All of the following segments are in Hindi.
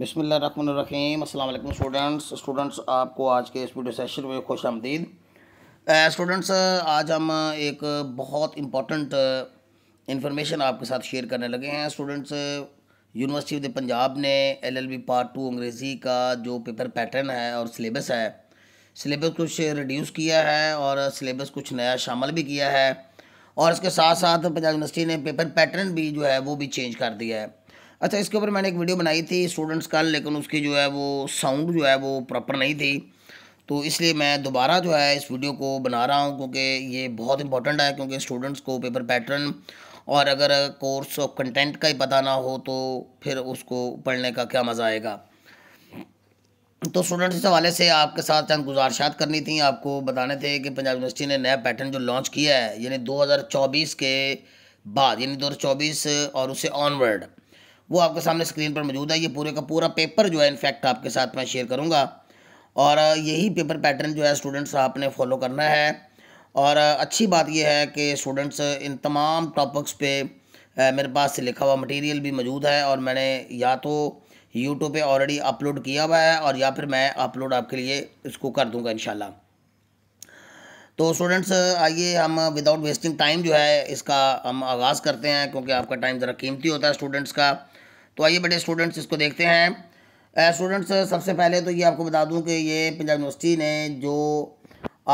बिसमिल्ल रखीम अल्लाम स्टूडेंट्स स्टूडेंट्स आपको आज के इस वीडियो सेशन में खुश आमदीद स्टूडेंट्स आज हम एक बहुत इम्पॉर्टेंट इन्फॉर्मेशन आपके साथ शेयर करने लगे हैं students university of the Punjab ने एलएलबी पार्ट टू अंग्रेज़ी का जो पेपर पैटर्न है और सिलेबस है सिलेबस कुछ रिड्यूस किया है और सिलेबस कुछ नया शामिल भी किया है और इसके साथ साथ पंजाब यूनिवर्सिटी ने पेपर पैटर्न भी जो है वो भी चेंज कर दिया है अच्छा इसके ऊपर मैंने एक वीडियो बनाई थी स्टूडेंट्स का लेकिन उसकी जो है वो साउंड जो है वो प्रॉपर नहीं थी तो इसलिए मैं दोबारा जो है इस वीडियो को बना रहा हूँ क्योंकि ये बहुत इंपॉर्टेंट है क्योंकि स्टूडेंट्स को पेपर पैटर्न और अगर कोर्स ऑफ कंटेंट का ही पता ना हो तो फिर उसको पढ़ने का क्या मज़ा आएगा तो स्टूडेंट्स इस हवाले से आपके साथ चंद गुजारशात करनी थी आपको बताने थे कि पंजाब यूनिवर्सिटी ने नया पैटर्न जो लॉन्च किया है यानी 2024 के बाद यानी 2024 और उसे ऑनवर्ड वो आपके सामने स्क्रीन पर मौजूद है ये पूरे का पूरा पेपर जो है इनफैक्ट आपके साथ मैं शेयर करूँगा और यही पेपर पैटर्न जो है स्टूडेंट्स आपने फॉलो करना है और अच्छी बात यह है कि स्टूडेंट्स इन तमाम टॉपिक्स पे मेरे पास से लिखा हुआ मटेरियल भी मौजूद है और मैंने या तो यूट्यूब पे ऑलरेडी अपलोड किया हुआ है और या फिर मैं अपलोड आपके लिए इसको कर दूंगा इन तो स्टूडेंट्स आइए हम विदाउट वेस्टिंग टाइम जो है इसका हम आगाज़ करते हैं क्योंकि आपका टाइम ज़रा कीमती होता है स्टूडेंट्स का तो आइए बड़े स्टूडेंट्स इसको देखते हैं स्टूडेंट्स सबसे पहले तो ये आपको बता दूं कि ये पंजाब यूनिवर्सिटी ने जो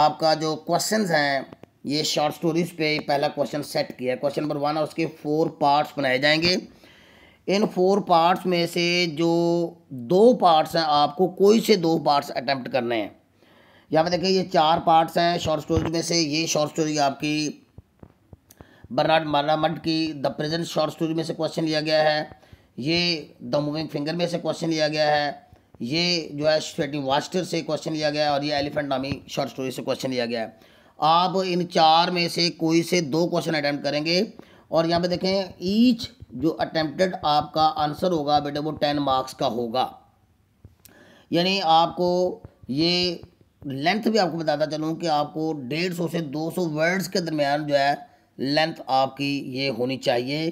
आपका जो क्वेश्चन हैं ये शॉर्ट स्टोरीज पे पहला क्वेश्चन सेट किया है क्वेश्चन नंबर वन और उसके फोर पार्ट्स बनाए जाएंगे इन फोर पार्ट्स में से जो दो पार्ट्स हैं आपको कोई से दो पार्ट्स अटैम्प्ट करने हैं यहाँ पर देखिए ये चार पार्ट्स हैं शॉर्ट स्टोरी में से ये शॉर्ट स्टोरी आपकी बर्नाड मार्नामंड की द प्रेजेंट शॉर्ट स्टोरी में से क्वेश्चन लिया गया है ये द मूविंग फिंगर में से क्वेश्चन लिया गया है ये जो है स्वेटिंग वास्टर से क्वेश्चन लिया गया है और ये एलिफेंट नामी शॉर्ट स्टोरी से क्वेश्चन लिया गया है आप इन चार में से कोई से दो क्वेश्चन अटैम्प्ट करेंगे और यहाँ पे देखें ईच जो अटैम्प्टेड आपका आंसर होगा बेटे वो टेन मार्क्स का होगा यानी आपको ये लेंथ भी आपको बताता चलूँ कि आपको डेढ़ सौ से दो सौ वर्ड्स के दरमियान जो है लेंथ आपकी ये होनी चाहिए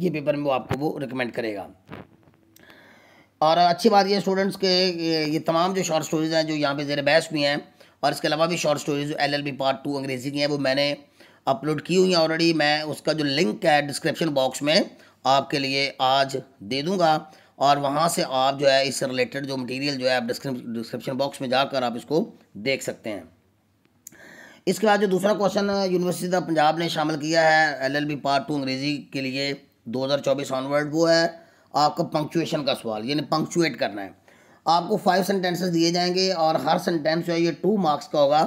ये पेपर में वो आपको वो रिकमेंड करेगा और अच्छी बात ये स्टूडेंट्स के ये तमाम जो शॉर्ट स्टोरीज़ हैं जो यहाँ पे जेर बहस हुई हैं और इसके अलावा भी short stories L L B part two अंग्रेज़ी की हैं वो मैंने अपलोड की हुई हैं ऑलरेडी मैं उसका जो लिंक है डिस्क्रिप्शन बॉक्स में आपके लिए आज दे दूँगा और वहाँ से आप जो है इससे रिलेटेड जो मटेरियल जो है आप डिस्क्रिप्शन बॉक्स में जाकर आप इसको देख सकते हैं इसके बाद जो दूसरा क्वेश्चन यूनिवर्सिटी ऑफ पंजाब ने शामिल किया है एलएलबी पार्ट टू अंग्रेज़ी के लिए 2024 ऑनवर्ड वो है आपका पंक्चुएशन का सवाल यानी पंक्चुएट करना है आपको फाइव सेंटेंसेस दिए जाएंगे और हर सेंटेंस जो है ये टू मार्क्स का होगा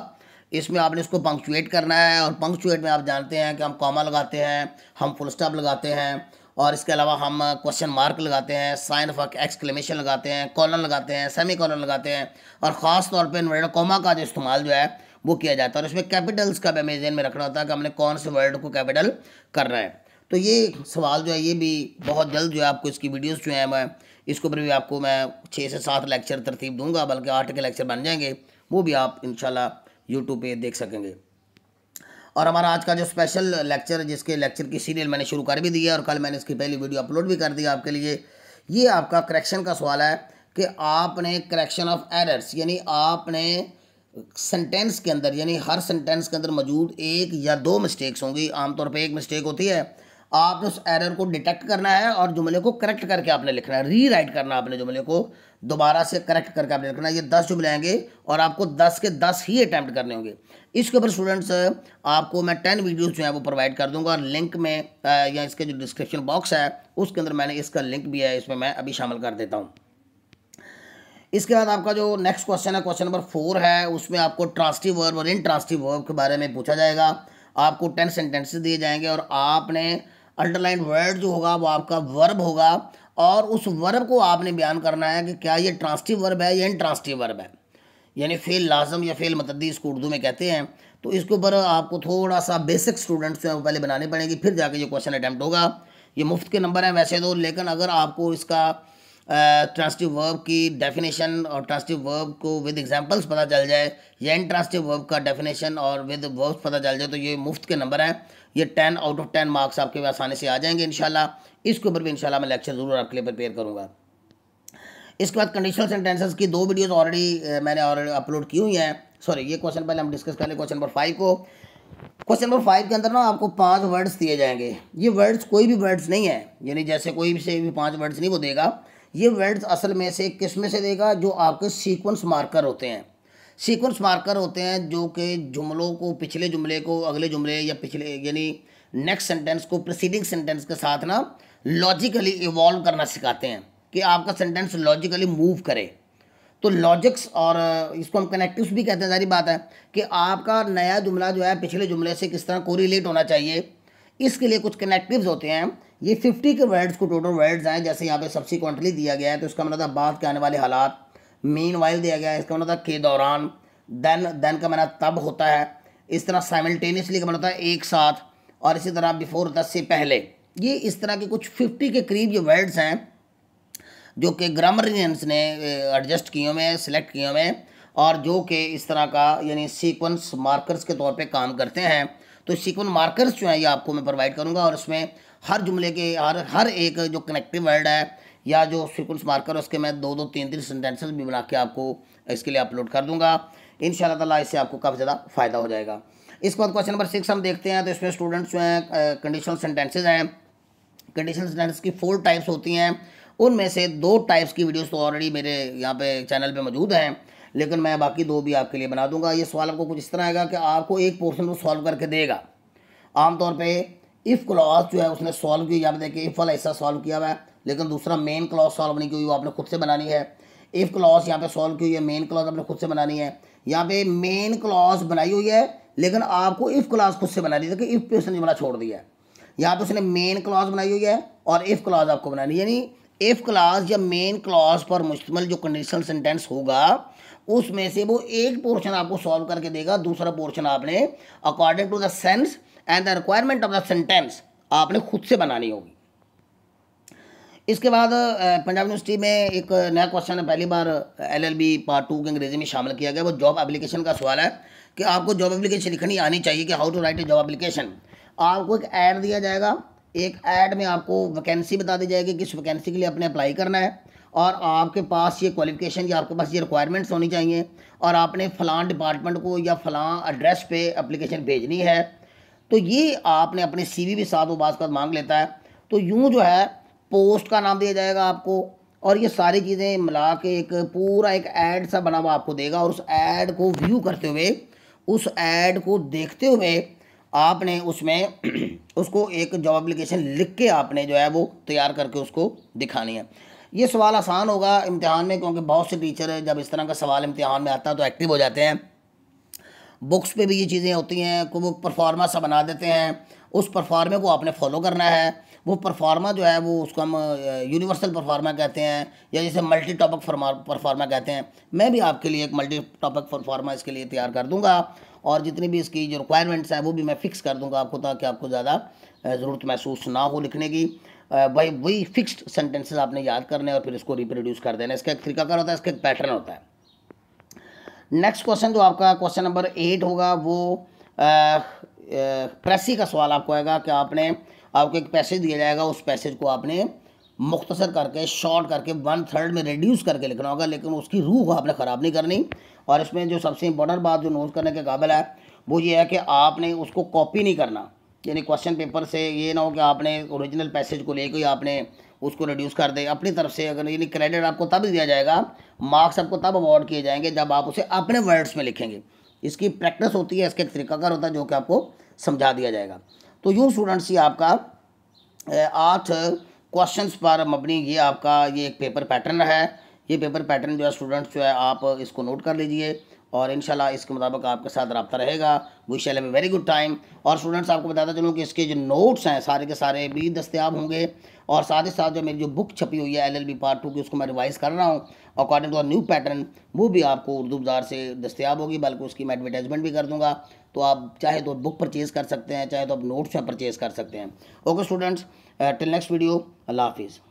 इसमें आपने इसको पंक्चुएट करना है और पंक्चुएट में आप जानते हैं कि हम कॉमा लगाते हैं हम फुल स्टॉप लगाते हैं और इसके अलावा हम क्वेश्चन मार्क लगाते हैं साइन ऑफ एक्सक्लेमेशन लगाते हैं कॉलन लगाते हैं सेमी कॉलन लगाते हैं और ख़ास तौर पर इन्वर्टेड कॉमा का जो इस्तेमाल जो है वो किया जाता है और इसमें कैपिटल्स का भी हमें में रखना होता है कि हमने कौन से वर्ड को कैपिटल करना है तो ये सवाल जो है ये भी बहुत जल्द जो है आपको इसकी वीडियोस जो है मैं इसके ऊपर भी आपको मैं छः से सात लेक्चर तरतीब दूंगा बल्कि आठ के लेक्चर बन जाएंगे वो भी आप इन यूट्यूब पर देख सकेंगे और हमारा आज का जो स्पेशल लेक्चर जिसके लेक्चर की सीरियल मैंने शुरू कर भी दी है और कल मैंने इसकी पहली वीडियो अपलोड भी कर दी आपके लिए ये आपका करेक्शन का सवाल है कि आपने करेक्शन ऑफ एरर्स यानी आपने सेंटेंस के अंदर यानी हर सेंटेंस के अंदर मौजूद एक या दो मिस्टेक्स होंगी आमतौर पर एक मिस्टेक होती है आपने उस एरर को डिटेक्ट करना है और जुमले को करेक्ट करके आपने लिखना है री राइट करना आपने जुमले को दोबारा से करेक्ट करके आपने लिखना है ये दस जुमले आएंगे और आपको दस के दस ही अटैम्प्ट करने होंगे इसके ऊपर स्टूडेंट्स आपको मैं टेन वीडियोस जो है वो प्रोवाइड कर दूंगा लिंक में या इसके जो डिस्क्रिप्शन बॉक्स है उसके अंदर मैंने इसका लिंक भी है इसमें मैं अभी शामिल कर देता हूँ इसके बाद आपका जो नेक्स्ट क्वेश्चन है क्वेश्चन नंबर फोर है उसमें आपको ट्रांसटिव वर्ब और इन ट्रांसटिव वर्ब के बारे में पूछा जाएगा आपको टेन सेंटेंसेस दिए जाएंगे और आपने अंडरलाइन वर्ड जो होगा वो आपका वर्ब होगा और उस वर्ब को आपने बयान करना है कि क्या ये ट्रांसटिव वर्ब है या ट्रांसटिव वर्ब है यानी फ़ेल लाजम या फ़ेल मतदी इसको उर्दू में कहते हैं तो इसके ऊपर आपको थोड़ा सा बेसिक स्टूडेंट्स जो है पहले बनाने पड़ेंगे फिर जाके ये क्वेश्चन अटैम्प्ट होगा ये मुफ्त के नंबर हैं वैसे तो लेकिन अगर आपको इसका ट्रांसटिव वर्ब की डेफिनेशन और ट्रांसटिव वर्ब को विद एग्जांपल्स पता चल जाए या इन ट्रांसटिव वर्ब का डेफिनेशन और विद वर्ब्स पता चल जाए तो ये मुफ्त के नंबर हैं ये ten out of ten marks आपके आसानी से आ जाएंगे इन इसके ऊपर भी इन मैं लेक्चर ज़रूर आपके लिए प्रिपेयर करूँगा इसके बाद कंडीशनल सेंटेंसेज की दो वीडियोज ऑलरेडी मैंने ऑलरेडी अपलोड की हुई हैं सॉरी ये क्वेश्चन पहले हम डिस्कस कर लें क्वेश्चन नंबर फाइव को क्वेश्चन नंबर फाइव के अंदर ना आपको पांच वर्ड्स दिए जाएंगे ये वर्ड्स कोई भी वर्ड्स नहीं है यानी जैसे कोई भी से भी पांच वर्ड्स नहीं वो देगा ये वर्ड्स असल में से किस में से देगा जो आपके सीक्वेंस मार्कर होते हैं सीक्वेंस मार्कर होते हैं जो कि जुमलों को पिछले जुमले को अगले जुमले या पिछले यानी नेक्स्ट सेंटेंस को प्रसिडिंग सेंटेंस के साथ ना लॉजिकली इवॉल्व करना सिखाते हैं कि आपका सेंटेंस लॉजिकली मूव करे तो लॉजिक्स और इसको हम कनेक्टिव्स भी कहते हैं सारी बात है कि आपका नया जुमला जो है पिछले जुमले से किस तरह कोरिलेट होना चाहिए इसके लिए कुछ कनेक्टिव्स होते हैं ये फिफ्टी के वर्ड्स को टोटल वर्ड्स हैं जैसे यहाँ पे सब्सिक्वेंटली दिया गया है तो इसका मतलब था बाद के आने वाले हालात मेन वाइल दिया गया है इसका मतलब था के दौरान देन देन का मतलब तब होता है इस तरह साइमल्टेनियसली का मतलब था एक साथ और इसी तरह बिफोर दस से पहले ये इस तरह के कुछ फिफ्टी के करीब ये वर्ड्स हैं जो कि ग्रामरियंस ने एडजस्ट किए हुए हैं सिलेक्ट किए हुए हैं और जो कि इस तरह का यानी सीक्वेंस मार्कर्स के तौर पे काम करते हैं तो सीक्वेंस मार्कर्स जो हैं ये आपको मैं प्रोवाइड करूँगा और उसमें हर जुमले के हर हर एक जो कनेक्टिव वर्ड है या जो सीक्वेंस मार्कर उसके मैं दो दो तीन तीन सेंटेंसेज भी बना के आपको इसके लिए अपलोड कर दूँगा इन तला इससे आपको काफ़ी ज़्यादा फ़ायदा हो जाएगा इसके बाद क्वेश्चन नंबर सिक्स हम देखते हैं तो इसमें स्टूडेंट्स जो हैं कंडीशनल सेंटेंसेज हैं कंडीशनल सेंटेंस की फोर टाइप्स होती हैं उनमें से दो टाइप्स की वीडियोस तो ऑलरेडी मेरे यहाँ पे चैनल पे मौजूद हैं लेकिन मैं बाकी दो भी आपके लिए बना दूंगा ये सवाल आपको कुछ इस तरह आएगा कि आपको एक पोर्शन को सॉल्व करके देगा आमतौर पर इफ़ क्लॉज जो है उसने सॉल्व की यहाँ पर देखिए इफ़ वाला ऐसा सॉल्व किया हुआ है लेकिन दूसरा मेन क्लॉज सॉल्व नहीं की हुई वो आपने खुद से बनानी है इफ़ क्लॉज यहाँ पे सॉल्व की हुई है मेन क्लॉज आपने खुद से बनानी है यहाँ पे मेन क्लॉज बनाई हुई है लेकिन आपको इफ़ क्लॉज खुद से बनानी है देखिए इफ़ पे उसने बना छोड़ दिया है यहाँ पे उसने मेन क्लॉज बनाई हुई है और इफ़ क्लॉज आपको बनानी है यानी एफ क्लास या मेन क्लास पर मुश्तमल जो कंडीशनल सेंटेंस होगा उसमें से वो एक पोर्शन आपको सॉल्व करके देगा दूसरा पोर्शन आपने according to the sense and the requirement of the sentence आपने खुद से बनानी होगी इसके बाद पंजाब यूनिवर्सिटी में एक नया क्वेश्चन है पहली बार एलएलबी पार्ट टू के अंग्रेजी में शामिल किया गया वो जॉब एप्लीकेशन का सवाल है कि आपको जॉब एप्लीकेशन लिखनी आनी चाहिए कि how to write a job application आपको एक ऐड दिया जाएगा एक ऐड में आपको वैकेंसी बता दी जाएगी किस वैकेंसी के लिए आपने अप्लाई करना है और आपके पास ये क्वालिफिकेशन या आपके पास ये रिक्वायरमेंट्स होनी चाहिए और आपने फलां डिपार्टमेंट को या फलां एड्रेस पे अप्लीकेशन भेजनी है तो ये आपने अपने सी वी भी साथ वो बात मांग लेता है तो यूँ जो है पोस्ट का नाम दिया जाएगा आपको और ये सारी चीज़ें मिला के एक पूरा एक ऐड सा बना हुआ आपको देगा और उस ऐड को व्यू करते हुए उस ऐड को देखते हुए आपने उसमें उसको एक जॉब अप्लीकेशन लिख के आपने जो है वो तैयार करके उसको दिखानी है ये सवाल आसान होगा इम्तिहान में क्योंकि बहुत से टीचर जब इस तरह का सवाल इम्तिहान में आता है तो एक्टिव हो जाते हैं बुक्स पे भी ये चीज़ें होती हैं को वो परफार्मा सा बना देते हैं उस परफार्मे को आपने फॉलो करना है वो परफार्मा जो है वो उसको हम यूनिवर्सल परफार्मा कहते हैं या जैसे मल्टी टॉपिक परफार्मा कहते हैं मैं भी आपके लिए एक मल्टी टॉपिक परफार्मा इसके लिए तैयार कर दूंगा और जितनी भी इसकी जो रिक्वायरमेंट्स हैं वो भी मैं फ़िक्स कर दूंगा आपको ताकि आपको ज़्यादा ज़रूरत महसूस ना हो लिखने की भाई वही फिक्स्ड सेंटेंसेस आपने याद करने और फिर इसको रिप्रोड्यूस कर देना इसका एक तरीका तरीकाकार होता है इसका एक पैटर्न होता है नेक्स्ट क्वेश्चन जो आपका क्वेश्चन नंबर एट होगा वो प्रेसी का सवाल आपको आएगा कि आपने आपको एक पैसेज दिया जाएगा उस पैसेज को आपने मुख्तसर करके शॉर्ट करके वन थर्ड में रिड्यूस करके लिखना होगा लेकिन उसकी रूह को आपने ख़राब नहीं करनी और इसमें जो सबसे इंपॉर्टेंट बात जो नोट करने के काबिल है वो ये है कि आपने उसको कॉपी नहीं करना यानी क्वेश्चन पेपर से ये ना हो कि आपने ओरिजिनल पैसेज को लेकर आपने उसको रिड्यूस कर दे अपनी तरफ से अगर यानी क्रेडिट आपको तब दिया जाएगा मार्क्स आपको तब अवॉर्ड किए जाएंगे जब आप उसे अपने वर्ड्स में लिखेंगे इसकी प्रैक्टिस होती है इसके एक तरीकाकार होता है जो कि आपको समझा दिया जाएगा तो यूँ स्टूडेंट्स ये आपका आठ क्वेश्चंस पर मबनी ये आपका ये एक पेपर पैटर्न है ये पेपर पैटर्न जो है स्टूडेंट्स जो है आप इसको नोट कर लीजिए और इन इसके मुताबिक आपके साथ रबता रहेगा वी शैल एम वेरी गुड टाइम और स्टूडेंट्स आपको बताता चलूँ कि इसके जो नोट्स हैं सारे के सारे भी दस्तियाब होंगे और साथ ही साथ जो मेरी जो बुक छपी हुई है L L B part two की उसको मैं रिवाइज़ कर रहा हूँ अकॉर्डिंग टू न्यू पैटर्न वो भी आपको उर्दू बाजार से दस्तियाब होगी बल्कि उसकी मैं एडवर्टाइजमेंट भी कर दूँगा तो आप चाहे तो बुक परचेज़ कर सकते हैं चाहे तो आप नोट्स में परचेज़ कर सकते हैं okay students till next video अल्लाह हाफिज़